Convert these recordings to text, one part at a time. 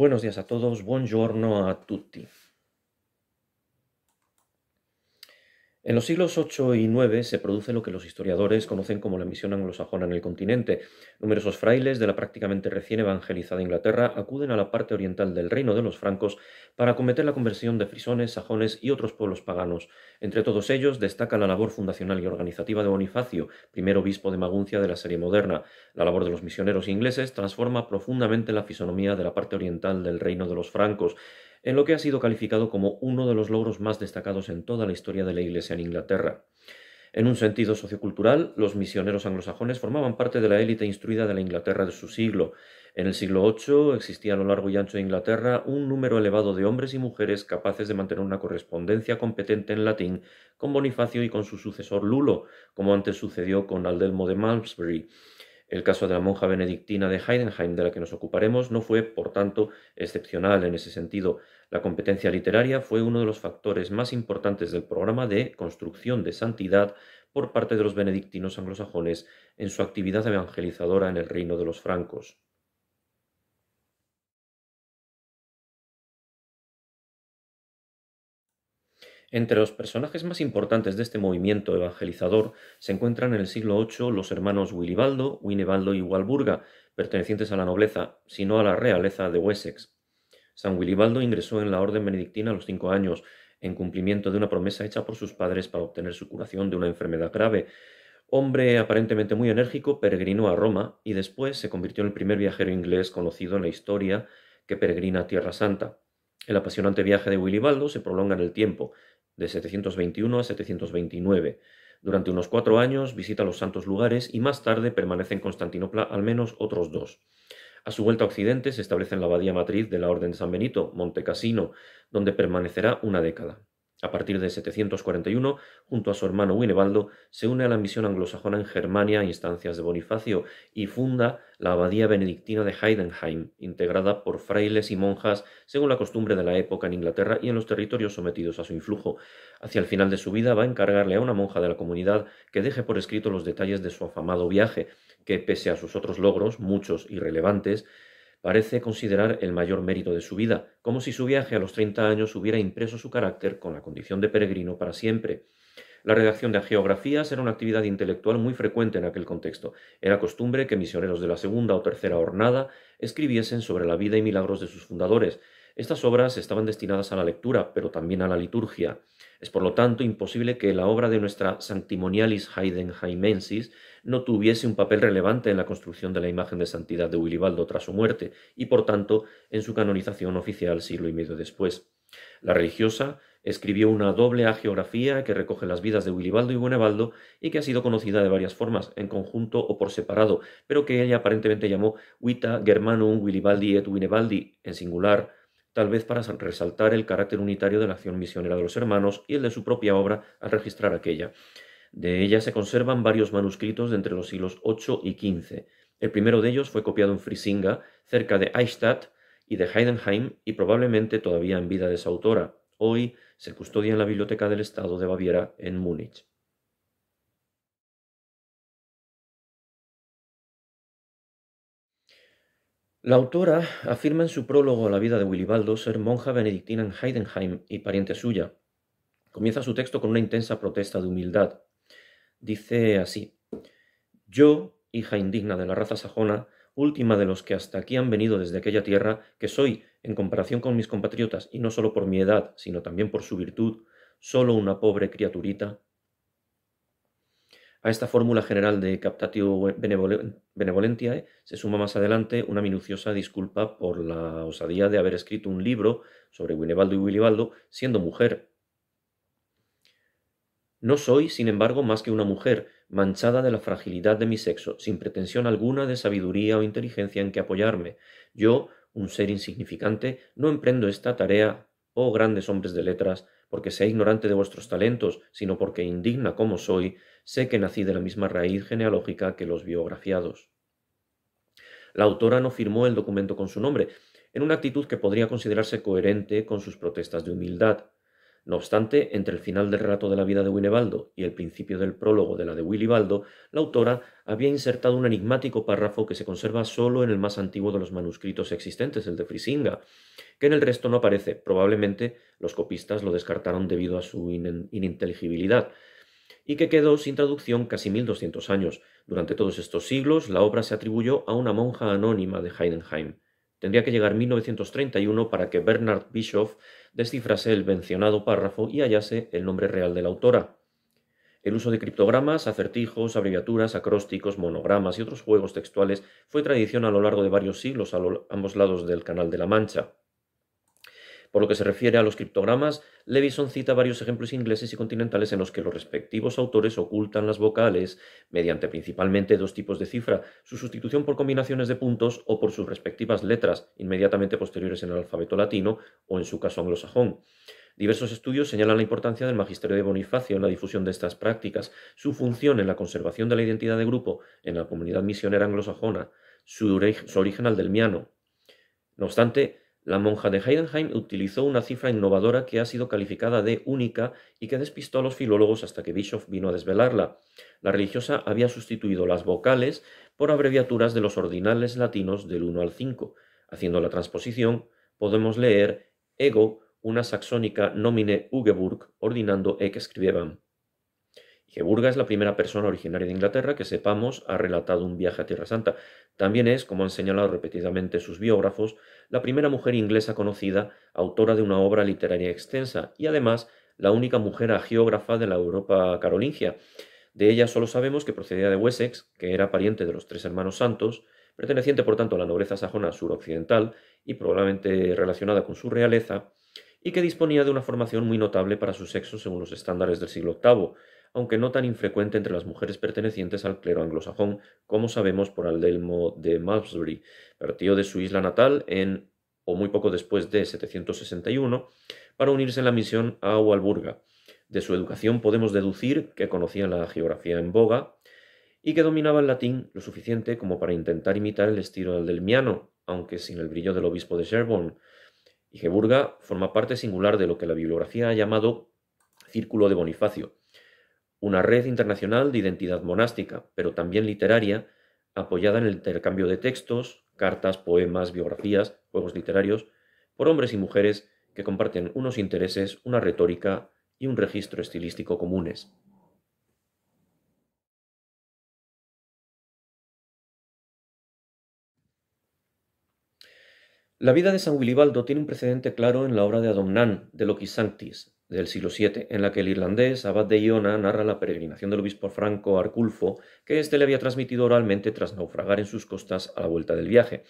Buenos días a todos, buongiorno a tutti. En los siglos VIII y IX se produce lo que los historiadores conocen como la misión anglosajona en el continente. Numerosos frailes de la prácticamente recién evangelizada Inglaterra acuden a la parte oriental del reino de los francos para acometer la conversión de frisones, sajones y otros pueblos paganos. Entre todos ellos destaca la labor fundacional y organizativa de Bonifacio, primer obispo de Maguncia de la serie moderna. La labor de los misioneros ingleses transforma profundamente la fisonomía de la parte oriental del reino de los francos en lo que ha sido calificado como uno de los logros más destacados en toda la historia de la Iglesia en Inglaterra. En un sentido sociocultural, los misioneros anglosajones formaban parte de la élite instruida de la Inglaterra de su siglo. En el siglo VIII existía a lo largo y ancho de Inglaterra un número elevado de hombres y mujeres capaces de mantener una correspondencia competente en latín con Bonifacio y con su sucesor Lulo, como antes sucedió con Aldelmo de Malmesbury. El caso de la monja benedictina de Heidenheim, de la que nos ocuparemos, no fue, por tanto, excepcional en ese sentido. La competencia literaria fue uno de los factores más importantes del programa de construcción de santidad por parte de los benedictinos anglosajones en su actividad evangelizadora en el reino de los francos. Entre los personajes más importantes de este movimiento evangelizador se encuentran en el siglo VIII los hermanos Wilibaldo, Winebaldo y Walburga, pertenecientes a la nobleza, sino a la realeza de Wessex. San Wilibaldo ingresó en la orden benedictina a los cinco años, en cumplimiento de una promesa hecha por sus padres para obtener su curación de una enfermedad grave. Hombre aparentemente muy enérgico, peregrinó a Roma y después se convirtió en el primer viajero inglés conocido en la historia que peregrina a Tierra Santa. El apasionante viaje de Wilibaldo se prolonga en el tiempo, de 721 a 729. Durante unos cuatro años visita los santos lugares y más tarde permanece en Constantinopla al menos otros dos. A su vuelta a Occidente se establece en la abadía matriz de la Orden de San Benito, Monte Cassino, donde permanecerá una década. A partir de 741, junto a su hermano Winebaldo, se une a la misión anglosajona en Germania a instancias de Bonifacio y funda la abadía benedictina de Heidenheim, integrada por frailes y monjas según la costumbre de la época en Inglaterra y en los territorios sometidos a su influjo. Hacia el final de su vida va a encargarle a una monja de la comunidad que deje por escrito los detalles de su afamado viaje, que pese a sus otros logros, muchos relevantes, parece considerar el mayor mérito de su vida, como si su viaje a los 30 años hubiera impreso su carácter con la condición de peregrino para siempre. La redacción de geografías era una actividad intelectual muy frecuente en aquel contexto. Era costumbre que misioneros de la segunda o tercera hornada escribiesen sobre la vida y milagros de sus fundadores. Estas obras estaban destinadas a la lectura, pero también a la liturgia. Es por lo tanto imposible que la obra de nuestra Sanctimonialis Heidenheimensis no tuviese un papel relevante en la construcción de la imagen de santidad de Wilibaldo tras su muerte y, por tanto, en su canonización oficial siglo y medio después. La religiosa escribió una doble agiografía que recoge las vidas de Wilibaldo y Buenebaldo y que ha sido conocida de varias formas, en conjunto o por separado, pero que ella aparentemente llamó Vita Germanum Willibaldi et Winibaldi, en singular, tal vez para resaltar el carácter unitario de la acción misionera de los hermanos y el de su propia obra al registrar aquella. De ella se conservan varios manuscritos de entre los siglos VIII y XV. El primero de ellos fue copiado en Frisinga, cerca de Eichstätt y de Heidenheim, y probablemente todavía en vida de su autora. Hoy se custodia en la Biblioteca del Estado de Baviera, en Múnich. La autora afirma en su prólogo a la vida de Willibaldo ser monja benedictina en Heidenheim y pariente suya. Comienza su texto con una intensa protesta de humildad dice así, Yo, hija indigna de la raza sajona, última de los que hasta aquí han venido desde aquella tierra, que soy, en comparación con mis compatriotas, y no solo por mi edad, sino también por su virtud, solo una pobre criaturita. A esta fórmula general de captatio benevolentiae eh, se suma más adelante una minuciosa disculpa por la osadía de haber escrito un libro sobre Guinevaldo y Willibaldo siendo mujer, no soy, sin embargo, más que una mujer, manchada de la fragilidad de mi sexo, sin pretensión alguna de sabiduría o inteligencia en que apoyarme. Yo, un ser insignificante, no emprendo esta tarea, oh grandes hombres de letras, porque sea ignorante de vuestros talentos, sino porque, indigna como soy, sé que nací de la misma raíz genealógica que los biografiados. La autora no firmó el documento con su nombre, en una actitud que podría considerarse coherente con sus protestas de humildad. No obstante, entre el final del relato de la vida de Winebaldo y el principio del prólogo de la de Willibaldo, la autora había insertado un enigmático párrafo que se conserva solo en el más antiguo de los manuscritos existentes, el de Frisinga, que en el resto no aparece. Probablemente los copistas lo descartaron debido a su ininteligibilidad y que quedó sin traducción casi 1200 años. Durante todos estos siglos, la obra se atribuyó a una monja anónima de Heidenheim. Tendría que llegar 1931 para que Bernard Bischoff descifrase el mencionado párrafo y hallase el nombre real de la autora. El uso de criptogramas, acertijos, abreviaturas, acrósticos, monogramas y otros juegos textuales fue tradición a lo largo de varios siglos a ambos lados del Canal de la Mancha. Por lo que se refiere a los criptogramas, Levison cita varios ejemplos ingleses y continentales en los que los respectivos autores ocultan las vocales mediante principalmente dos tipos de cifra, su sustitución por combinaciones de puntos o por sus respectivas letras inmediatamente posteriores en el alfabeto latino o en su caso anglosajón. Diversos estudios señalan la importancia del magisterio de Bonifacio en la difusión de estas prácticas, su función en la conservación de la identidad de grupo en la comunidad misionera anglosajona, su, origen al miano. No obstante, la monja de Heidenheim utilizó una cifra innovadora que ha sido calificada de única y que despistó a los filólogos hasta que Bischoff vino a desvelarla. La religiosa había sustituido las vocales por abreviaturas de los ordinales latinos del 1 al 5. Haciendo la transposición, podemos leer ego, una saxónica nómine Ugeburg, ordinando e que escribieban. Geburga es la primera persona originaria de Inglaterra que sepamos ha relatado un viaje a Tierra Santa. También es, como han señalado repetidamente sus biógrafos, la primera mujer inglesa conocida, autora de una obra literaria extensa, y además la única mujer agiógrafa de la Europa carolingia. De ella solo sabemos que procedía de Wessex, que era pariente de los tres hermanos santos, perteneciente por tanto a la nobleza sajona suroccidental y probablemente relacionada con su realeza, y que disponía de una formación muy notable para su sexo según los estándares del siglo VIII, aunque no tan infrecuente entre las mujeres pertenecientes al clero anglosajón, como sabemos por Aldelmo de Malmesbury. Partió de su isla natal en o muy poco después de 761 para unirse en la misión a Walburga. De su educación podemos deducir que conocía la geografía en boga y que dominaba el latín lo suficiente como para intentar imitar el estilo aldelmiano, aunque sin el brillo del obispo de Sherborne. Higeburga forma parte singular de lo que la bibliografía ha llamado círculo de Bonifacio, una red internacional de identidad monástica, pero también literaria, apoyada en el intercambio de textos, cartas, poemas, biografías, juegos literarios, por hombres y mujeres que comparten unos intereses, una retórica y un registro estilístico comunes. La vida de San Wilibaldo tiene un precedente claro en la obra de Adomnán de Locis Sanctis, del siglo VII, en la que el irlandés Abad de Iona narra la peregrinación del obispo franco Arculfo, que éste le había transmitido oralmente tras naufragar en sus costas a la vuelta del viaje.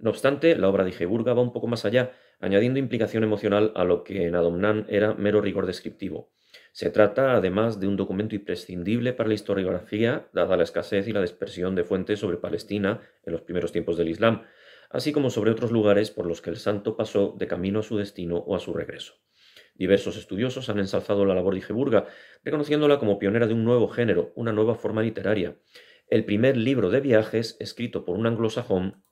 No obstante, la obra de Giburga va un poco más allá, añadiendo implicación emocional a lo que en Adomnan era mero rigor descriptivo. Se trata, además, de un documento imprescindible para la historiografía, dada la escasez y la dispersión de fuentes sobre Palestina en los primeros tiempos del Islam, así como sobre otros lugares por los que el santo pasó de camino a su destino o a su regreso. Diversos estudiosos han ensalzado la labor de Ijeburga, reconociéndola como pionera de un nuevo género, una nueva forma literaria, el primer libro de viajes escrito por un anglosajón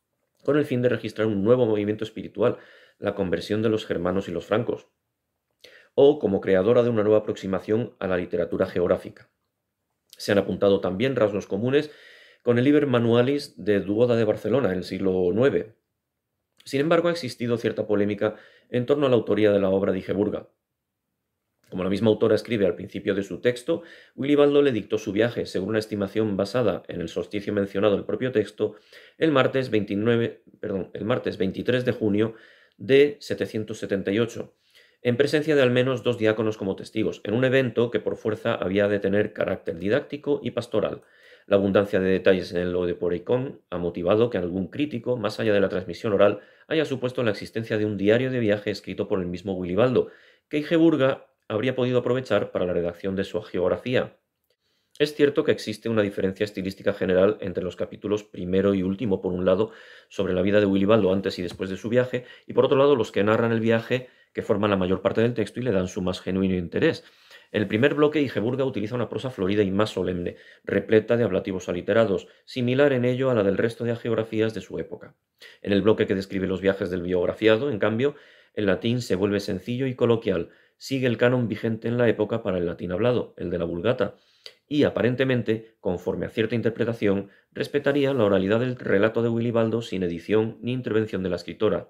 con el fin de registrar un nuevo movimiento espiritual, la conversión de los germanos y los francos, o como creadora de una nueva aproximación a la literatura geográfica. Se han apuntado también rasgos comunes con el Liber Manualis de Duoda de Barcelona en el siglo IX, sin embargo, ha existido cierta polémica en torno a la autoría de la obra de Igeburga. Como la misma autora escribe al principio de su texto, Willibaldo le dictó su viaje, según una estimación basada en el solsticio mencionado en el propio texto, el martes, el martes 23 de junio de 778, en presencia de al menos dos diáconos como testigos, en un evento que por fuerza había de tener carácter didáctico y pastoral, la abundancia de detalles en el de Poreycon ha motivado que algún crítico, más allá de la transmisión oral, haya supuesto la existencia de un diario de viaje escrito por el mismo Willibaldo, que Igeburga habría podido aprovechar para la redacción de su geografía. Es cierto que existe una diferencia estilística general entre los capítulos primero y último, por un lado, sobre la vida de Wilibaldo antes y después de su viaje, y por otro lado, los que narran el viaje, que forman la mayor parte del texto y le dan su más genuino interés. El primer bloque, Ijeburga, utiliza una prosa florida y más solemne, repleta de ablativos aliterados, similar en ello a la del resto de geografías de su época. En el bloque que describe los viajes del biografiado, en cambio, el latín se vuelve sencillo y coloquial, sigue el canon vigente en la época para el latín hablado, el de la vulgata, y aparentemente, conforme a cierta interpretación, respetaría la oralidad del relato de Willibaldo sin edición ni intervención de la escritora.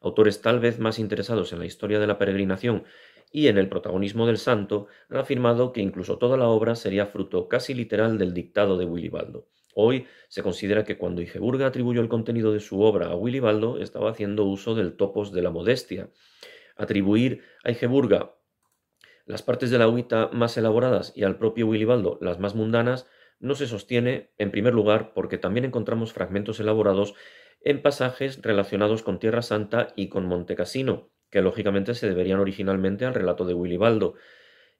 Autores tal vez más interesados en la historia de la peregrinación y en el protagonismo del santo ha afirmado que incluso toda la obra sería fruto casi literal del dictado de Wilibaldo. Hoy se considera que cuando Igeburga atribuyó el contenido de su obra a Willibaldo estaba haciendo uso del topos de la modestia. Atribuir a Igeburga las partes de la huita más elaboradas y al propio Willibaldo las más mundanas no se sostiene, en primer lugar, porque también encontramos fragmentos elaborados en pasajes relacionados con Tierra Santa y con montecasino que lógicamente se deberían originalmente al relato de Wilibaldo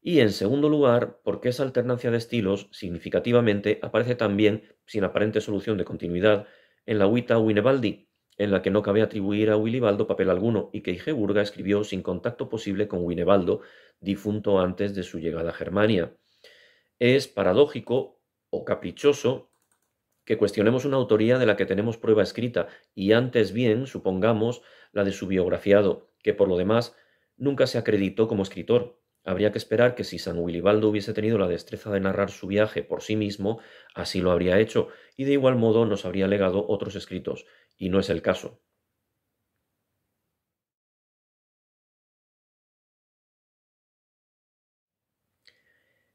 Y en segundo lugar, porque esa alternancia de estilos significativamente aparece también, sin aparente solución de continuidad, en la Huita Winebaldi, en la que no cabe atribuir a Wilibaldo papel alguno y que Igeburga escribió sin contacto posible con Winebaldo, difunto antes de su llegada a Germania. Es paradójico o caprichoso que cuestionemos una autoría de la que tenemos prueba escrita y antes bien supongamos la de su biografiado, que por lo demás nunca se acreditó como escritor. Habría que esperar que si San Willibaldo hubiese tenido la destreza de narrar su viaje por sí mismo, así lo habría hecho, y de igual modo nos habría legado otros escritos, y no es el caso.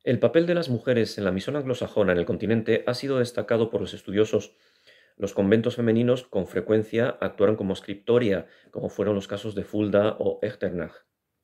El papel de las mujeres en la misión anglosajona en el continente ha sido destacado por los estudiosos los conventos femeninos con frecuencia actuaron como scriptoria, como fueron los casos de Fulda o Echternach.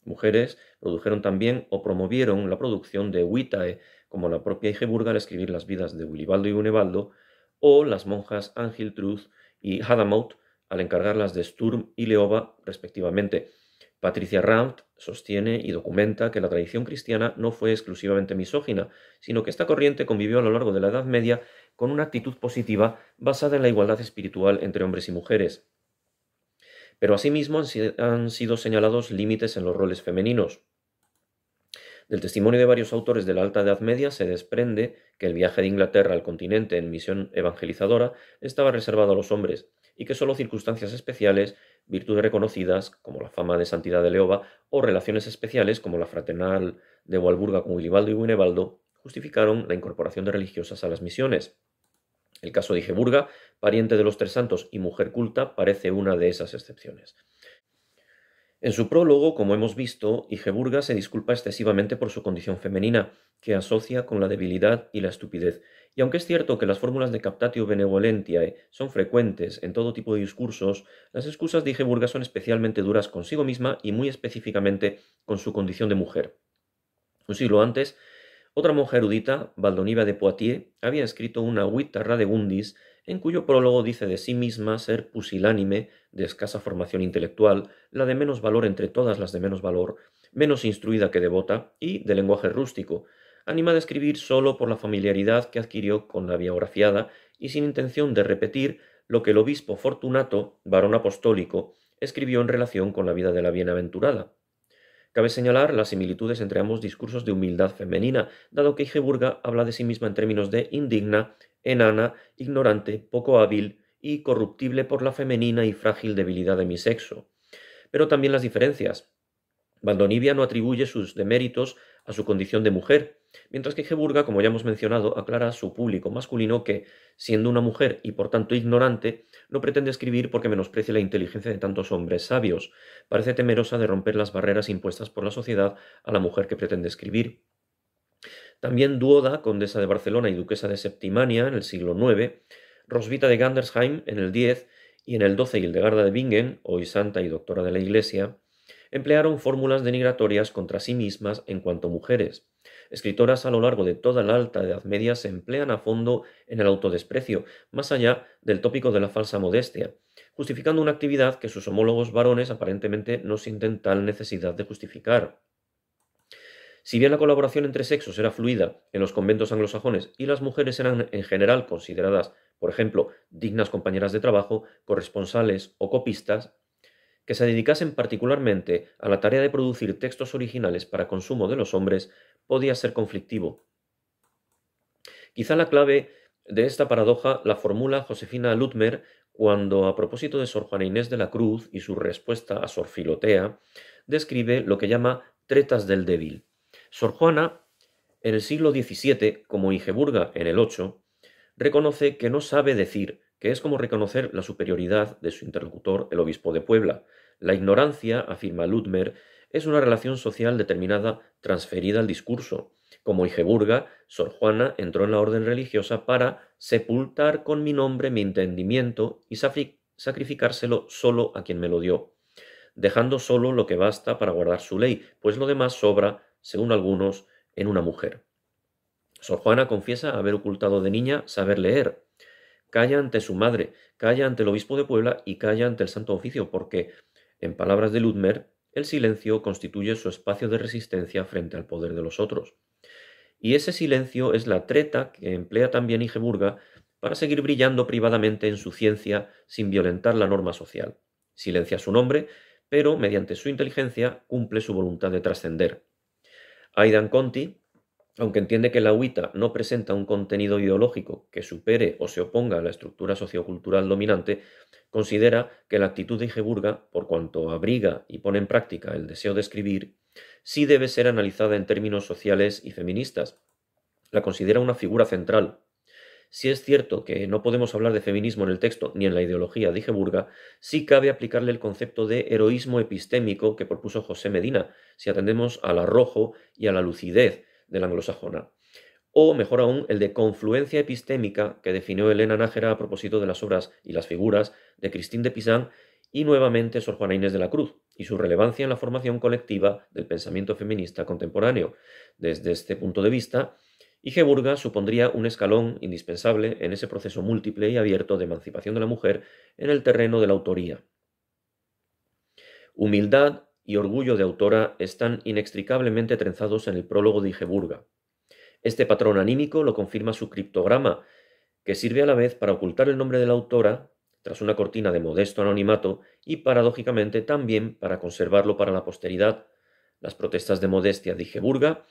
Mujeres produjeron también o promovieron la producción de huitae, como la propia Igeburga al escribir las vidas de Wilibaldo y Unevaldo, o las monjas Angiltrud y Hadamaut al encargarlas de Sturm y Leoba, respectivamente. Patricia Ramt sostiene y documenta que la tradición cristiana no fue exclusivamente misógina, sino que esta corriente convivió a lo largo de la Edad Media con una actitud positiva basada en la igualdad espiritual entre hombres y mujeres. Pero asimismo han sido señalados límites en los roles femeninos. Del testimonio de varios autores de la Alta Edad Media se desprende que el viaje de Inglaterra al continente en misión evangelizadora estaba reservado a los hombres y que solo circunstancias especiales, virtudes reconocidas como la fama de santidad de Leoba o relaciones especiales como la fraternal de Walburga con Willibaldo y Guinebaldo justificaron la incorporación de religiosas a las misiones. El caso de Ijeburga, pariente de los tres santos y mujer culta, parece una de esas excepciones. En su prólogo, como hemos visto, Igeburga se disculpa excesivamente por su condición femenina, que asocia con la debilidad y la estupidez. Y aunque es cierto que las fórmulas de captatio benevolentiae son frecuentes en todo tipo de discursos, las excusas de Ijeburga son especialmente duras consigo misma y muy específicamente con su condición de mujer. Un siglo antes, otra mujer erudita, Valdoniva de Poitiers, había escrito una Vita Gundis en cuyo prólogo dice de sí misma ser pusilánime, de escasa formación intelectual, la de menos valor entre todas las de menos valor, menos instruida que devota y de lenguaje rústico, animada a escribir solo por la familiaridad que adquirió con la biografiada y sin intención de repetir lo que el obispo Fortunato, varón apostólico, escribió en relación con la vida de la bienaventurada. Cabe señalar las similitudes entre ambos discursos de humildad femenina, dado que Igeburga habla de sí misma en términos de indigna, enana, ignorante, poco hábil y corruptible por la femenina y frágil debilidad de mi sexo. Pero también las diferencias. Valdonivia no atribuye sus deméritos a su condición de mujer, mientras que Geburga, como ya hemos mencionado, aclara a su público masculino que, siendo una mujer y por tanto ignorante, no pretende escribir porque menosprecie la inteligencia de tantos hombres sabios, parece temerosa de romper las barreras impuestas por la sociedad a la mujer que pretende escribir. También Duoda, condesa de Barcelona y duquesa de Septimania en el siglo IX, Rosvita de Gandersheim en el X y en el XII Hildegarda de Bingen, hoy santa y doctora de la Iglesia, emplearon fórmulas denigratorias contra sí mismas en cuanto mujeres. Escritoras a lo largo de toda la alta edad media se emplean a fondo en el autodesprecio, más allá del tópico de la falsa modestia, justificando una actividad que sus homólogos varones aparentemente no sienten tal necesidad de justificar. Si bien la colaboración entre sexos era fluida en los conventos anglosajones y las mujeres eran en general consideradas, por ejemplo, dignas compañeras de trabajo, corresponsales o copistas, que se dedicasen particularmente a la tarea de producir textos originales para consumo de los hombres podía ser conflictivo. Quizá la clave de esta paradoja la formula Josefina Lutmer cuando, a propósito de Sor Juana Inés de la Cruz y su respuesta a Sor Filotea, describe lo que llama tretas del débil. Sor Juana, en el siglo XVII, como Ingeburga en el VIII, reconoce que no sabe decir, que es como reconocer la superioridad de su interlocutor, el obispo de Puebla. La ignorancia, afirma Ludmer, es una relación social determinada transferida al discurso. Como Igeburga, Sor Juana entró en la orden religiosa para sepultar con mi nombre mi entendimiento y sacrificárselo solo a quien me lo dio, dejando solo lo que basta para guardar su ley, pues lo demás sobra, según algunos, en una mujer. Sor Juana confiesa haber ocultado de niña saber leer, calla ante su madre, calla ante el obispo de Puebla y calla ante el Santo Oficio, porque, en palabras de Ludmer, el silencio constituye su espacio de resistencia frente al poder de los otros. Y ese silencio es la treta que emplea también Igeburga para seguir brillando privadamente en su ciencia sin violentar la norma social. Silencia su nombre, pero mediante su inteligencia cumple su voluntad de trascender. Aidan Conti, aunque entiende que la huita no presenta un contenido ideológico que supere o se oponga a la estructura sociocultural dominante, considera que la actitud de Ijeburga, por cuanto abriga y pone en práctica el deseo de escribir, sí debe ser analizada en términos sociales y feministas. La considera una figura central. Si es cierto que no podemos hablar de feminismo en el texto ni en la ideología de Ijeburga, sí cabe aplicarle el concepto de heroísmo epistémico que propuso José Medina, si atendemos al arrojo y a la lucidez la anglosajona, o mejor aún el de confluencia epistémica que definió Elena Nájera a propósito de las obras y las figuras de Cristín de Pisán y nuevamente Sor Juana Inés de la Cruz y su relevancia en la formación colectiva del pensamiento feminista contemporáneo. Desde este punto de vista, Igeburga supondría un escalón indispensable en ese proceso múltiple y abierto de emancipación de la mujer en el terreno de la autoría. Humildad, y orgullo de autora están inextricablemente trenzados en el prólogo de Ijeburga. Este patrón anímico lo confirma su criptograma, que sirve a la vez para ocultar el nombre de la autora tras una cortina de modesto anonimato y paradójicamente también para conservarlo para la posteridad. Las protestas de modestia de Igeburga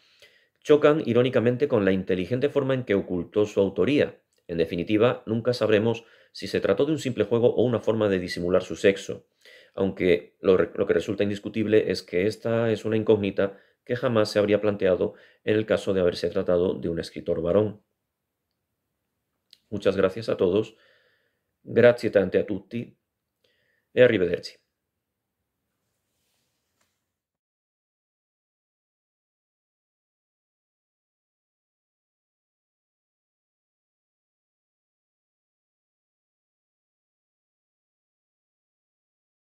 chocan irónicamente con la inteligente forma en que ocultó su autoría. En definitiva, nunca sabremos si se trató de un simple juego o una forma de disimular su sexo aunque lo, que resulta indiscutible es que esta es una incógnita que jamás se habría planteado en el caso de haberse tratado de un escritor varón. Muchas gracias a todos, grazie tante a tutti e arrivederci.